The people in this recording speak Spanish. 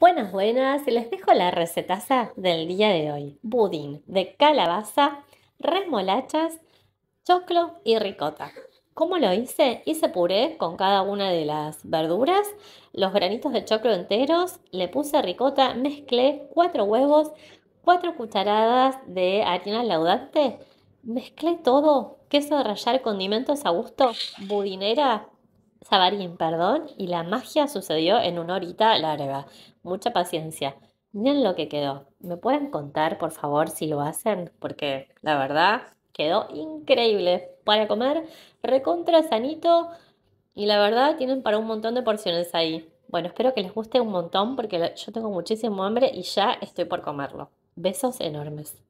Buenas, buenas, les dejo la recetaza del día de hoy. Budín de calabaza, remolachas, choclo y ricota. ¿Cómo lo hice? Hice puré con cada una de las verduras, los granitos de choclo enteros, le puse ricota, mezclé cuatro huevos, cuatro cucharadas de harina laudante, mezclé todo, queso de rallar, condimentos a gusto, budinera Sabarín, perdón, y la magia sucedió en una horita larga. Mucha paciencia. Miren lo que quedó. ¿Me pueden contar, por favor, si lo hacen? Porque la verdad quedó increíble. Para comer, recontra sanito. Y la verdad tienen para un montón de porciones ahí. Bueno, espero que les guste un montón porque yo tengo muchísimo hambre y ya estoy por comerlo. Besos enormes.